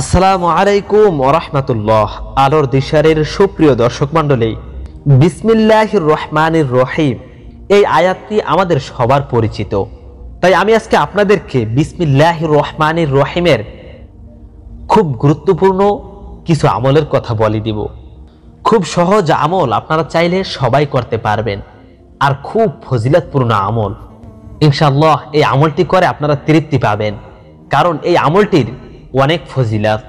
আসসালামু আলাইকুম ওরহমতুল্লাহ আলোর দিশারের সুপ্রিয় দর্শক মণ্ডলী বিসমিল্লাহ রহমানের রহিম এই আয়াতটি আমাদের সবার পরিচিত তাই আমি আজকে আপনাদেরকে বিসমিল্লাহ রহমানির রহিমের খুব গুরুত্বপূর্ণ কিছু আমলের কথা বলে দিব খুব সহজ আমল আপনারা চাইলে সবাই করতে পারবেন আর খুব ফজিলতপূর্ণ আমল ইনশাল্লাহ এই আমলটি করে আপনারা তৃপ্তি পাবেন কারণ এই আমলটির অনেক ফজিলাত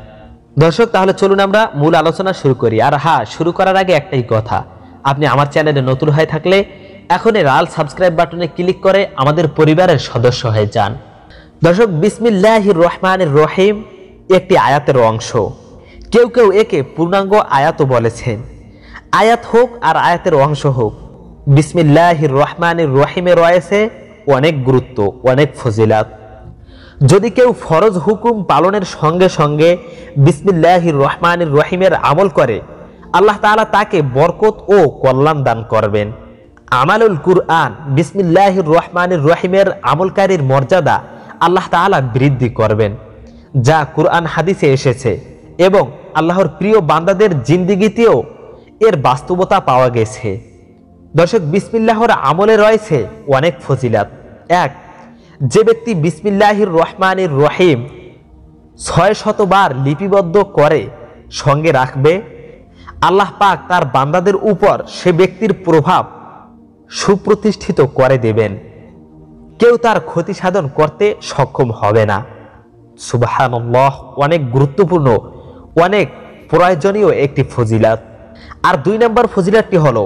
দর্শক তাহলে চলুন আমরা মূল আলোচনা শুরু করি আর হ্যাঁ শুরু করার আগে একটাই কথা আপনি আমার চ্যানেলে নতুন হয়ে থাকলে এখন এর সাবস্ক্রাইব বাটনে ক্লিক করে আমাদের পরিবারের সদস্য হয়ে যান দর্শক বিসমিল্লাহির রহমানের রহিম একটি আয়াতের অংশ কেউ কেউ একে পূর্ণাঙ্গ আয়াতও বলেছেন আয়াত হোক আর আয়াতের অংশ হোক বিসমিল্লাহির রহমানের রহিমে রয়েছে অনেক গুরুত্ব অনেক ফজিলাত যদি কেউ ফরজ হুকুম পালনের সঙ্গে সঙ্গে বিসমিল্লাহ রহমান রহিমের আমল করে আল্লাহ তালা তাকে বরকত ও কল্যাণ দান করবেন আমালুল কুরআন বিসমিল্লাহ রহমান রহিমের আমলকারীর মর্যাদা আল্লাহ তালা বৃদ্ধি করবেন যা কুরআন হাদিসে এসেছে এবং আল্লাহর প্রিয় বান্দাদের জিন্দিগিতেও এর বাস্তবতা পাওয়া গেছে দর্শক বিসমিল্লাহর আমলে রয়েছে অনেক ফজিলাত এক যে ব্যক্তি বিসমিল্লাহির রহমানির রহিম ছয় শতবার লিপিবদ্ধ করে সঙ্গে রাখবে আল্লাহ পাক তার বান্দাদের উপর সে ব্যক্তির প্রভাব সুপ্রতিষ্ঠিত করে দেবেন কেউ তার ক্ষতি সাধন করতে সক্ষম হবে না লহ অনেক গুরুত্বপূর্ণ অনেক প্রয়োজনীয় একটি ফজিলাত আর দুই নম্বর ফজিলাতটি হল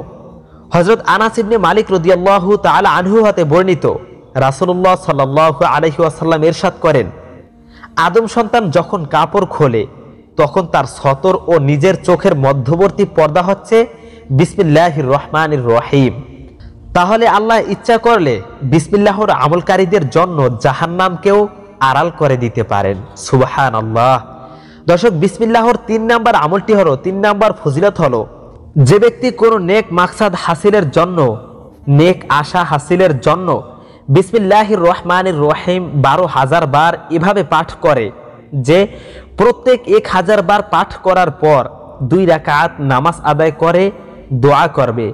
হজরত আনাসিবনে মালিক রদিয়াল্লাহ তাল আনহু হতে বর্ণিত রাসুল্লাহ সাল্লাহ আলহি আসাল্লাম এরশাদ করেন আদম সন্তান যখন কাপড় খোলে তখন তার সতর ও নিজের চোখের মধ্যবর্তী পর্দা হচ্ছে বিসমিল্লাহ রহমান রহিম তাহলে আল্লাহ ইচ্ছা করলে বিসমিল্লাহর আমলকারীদের জন্য জাহান্নামকেও আড়াল করে দিতে পারেন সুবাহান আল্লাহ দর্শক বিসমিল্লাহর তিন নাম্বার আমলটি হলো তিন নাম্বার ফজিলত হলো যে ব্যক্তি কোনো নেক মাকসাদ হাসিলের জন্য নেক আশা হাসিলের জন্য বিসমিল্লাহির রহমানির রহিম বারো হাজার বার এভাবে পাঠ করে যে প্রত্যেক এক হাজার বার পাঠ করার পর দুই রাকাত নামাজ আদায় করে দোয়া করবে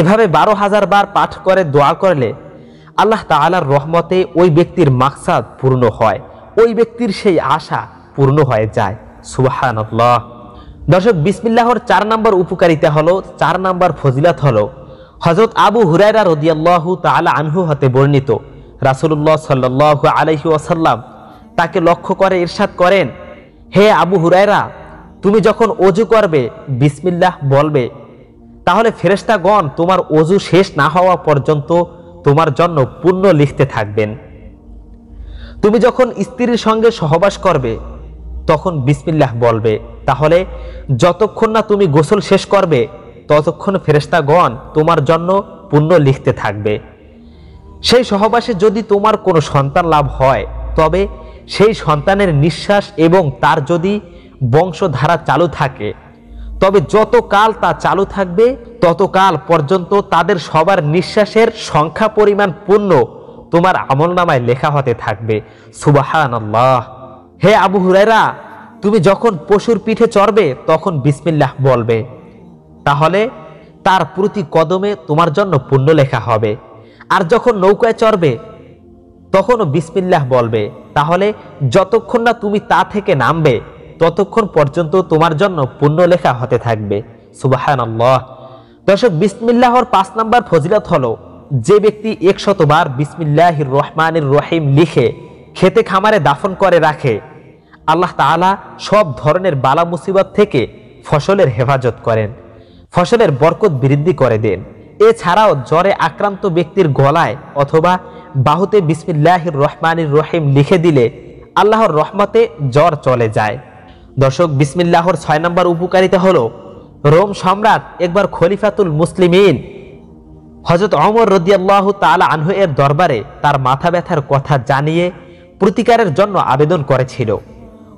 এভাবে বারো হাজার বার পাঠ করে দোয়া করলে আল্লাহ তালার রহমতে ওই ব্যক্তির মাকসাদ পূর্ণ হয় ওই ব্যক্তির সেই আশা পূর্ণ হয়ে যায় সুবাহান দর্শক বিসমিল্লাহর চার নম্বর উপকারিতা হলো চার নম্বর ফজিলাত হলো হজরত আবু হুরায়রা রদিয়াল্লাহু তালা আনহু হতে বর্ণিত রাসুল্লাহ সাল্লাহ আলহি ওয়াসাল্লাম তাকে লক্ষ্য করে ইরশাদ করেন হে আবু হুরায়রা তুমি যখন অজু করবে বিসমিল্লাহ বলবে তাহলে ফেরেস্তাগণ তোমার অজু শেষ না হওয়া পর্যন্ত তোমার জন্য পূর্ণ লিখতে থাকবেন তুমি যখন স্ত্রীর সঙ্গে সহবাস করবে তখন বিসমিল্লাহ বলবে তাহলে যতক্ষণ না তুমি গোসল শেষ করবে ততক্ষণ ফেরেস্তাগণ তোমার জন্য পুণ্য লিখতে থাকবে সেই সহবাসে যদি তোমার কোনো সন্তান লাভ হয় তবে সেই সন্তানের নিঃশ্বাস এবং তার যদি বংশধারা চালু থাকে তবে যতকাল তা চালু থাকবে ততকাল পর্যন্ত তাদের সবার নিঃশ্বাসের সংখ্যা পরিমাণ পূর্ণ তোমার আমল নামায় লেখা হতে থাকবে সুবাহান হে আবু হুরাইরা তুমি যখন পশুর পিঠে চড়বে তখন বিসমিল্লাহ বলবে তাহলে তার প্রতি কদমে তোমার জন্য পুণ্য লেখা হবে আর যখন নৌকায় চড়বে তখনও বিসমিল্লাহ বলবে তাহলে যতক্ষণ না তুমি তা থেকে নামবে ততক্ষণ পর্যন্ত তোমার জন্য পুণ্য লেখা হতে থাকবে সুবাহান আল্লাহ দর্শক বিসমিল্লাহর পাঁচ নম্বর ফজিলত হলো যে ব্যক্তি একশতবার বিসমিল্লাহ রহমানের রহিম লিখে খেতে খামারে দাফন করে রাখে আল্লাহ তালা সব ধরনের বালা মুসিবত থেকে ফসলের হেফাজত করেন ফসলের বরকত বৃদ্ধি করে দেন এছাড়াও জ্বরে আক্রান্ত ব্যক্তির গলায় অথবা বাহুতে বিসমিল্লাহির রহমানির রহিম লিখে দিলে আল্লাহর রহমতে জ্বর চলে যায় দর্শক বিসমিল্লাহর ছয় নম্বর উপকারিতা হল রোম সম্রাট একবার খলিফাতুল মুসলিমিন হজরত অমর রদিয়াল্লাহ তালা আনহু এর দরবারে তার মাথা ব্যথার কথা জানিয়ে প্রতিকারের জন্য আবেদন করেছিল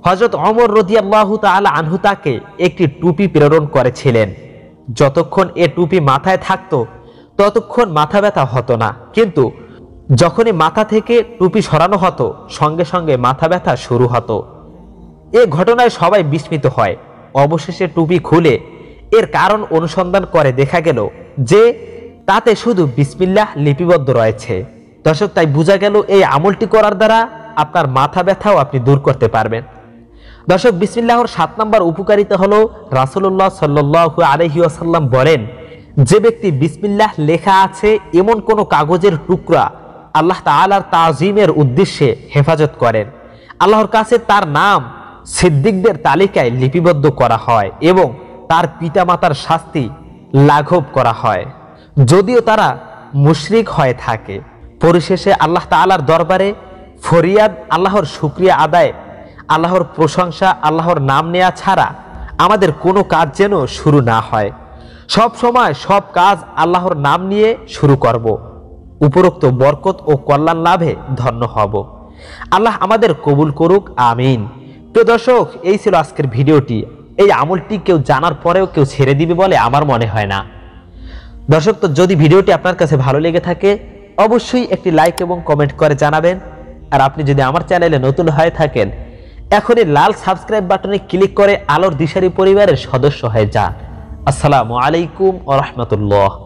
হজরত অমর রদিয়াল্লাহ তালা আনহু তাকে একটি টুপি প্রেরণ করেছিলেন যতক্ষণ এ টুপি মাথায় থাকতো ততক্ষণ মাথা ব্যথা হতো না কিন্তু যখনই মাথা থেকে টুপি সরানো হতো সঙ্গে সঙ্গে মাথা ব্যথা শুরু হতো এ ঘটনায় সবাই বিস্মিত হয় অবশেষে টুপি খুলে এর কারণ অনুসন্ধান করে দেখা গেল যে তাতে শুধু বিসমিল্লাহ লিপিবদ্ধ রয়েছে দর্শক তাই বোঝা গেল এই আমলটি করার দ্বারা আপনার মাথা ব্যথাও আপনি দূর করতে পারবেন দর্শক বিসমিল্লাহর সাত নম্বর উপকারিতা হলো রাসুল্লাহ সাল্লু আলহি আসাল্লাম বলেন যে ব্যক্তি বিসমিল্লাহ লেখা আছে এমন কোনো কাগজের টুকরা আল্লাহ তালার তাজিমের উদ্দেশ্যে হেফাজত করেন আল্লাহর কাছে তার নাম সিদ্দিকদের তালিকায় লিপিবদ্ধ করা হয় এবং তার পিতামাতার শাস্তি লাঘব করা হয় যদিও তারা মুশরিক হয়ে থাকে পরিশেষে আল্লাহ তালার দরবারে ফরিয়াদ আল্লাহর শুক্রিয়া আদায় আল্লাহর প্রশংসা আল্লাহর নাম নেয়া ছাড়া আমাদের কোনো কাজ যেন শুরু না হয় সব সময় সব কাজ আল্লাহর নাম নিয়ে শুরু করব উপরোক্ত বরকত ও কল্যাণ লাভে ধন্য হব আল্লাহ আমাদের কবুল করুক আমিন তো দর্শক এই ছিল আজকের ভিডিওটি এই আমলটি কেউ জানার পরেও কেউ ছেড়ে দিবে বলে আমার মনে হয় না দর্শক তো যদি ভিডিওটি আপনার কাছে ভালো লেগে থাকে অবশ্যই একটি লাইক এবং কমেন্ট করে জানাবেন আর আপনি যদি আমার চ্যানেলে নতুন হয়ে থাকেন এখনই লাল সাবস্ক্রাইব বাটনে ক্লিক করে আলোর দিশারি পরিবারের সদস্য হয়ে যান আসসালামু আলাইকুম ও রহমতুল্লাহ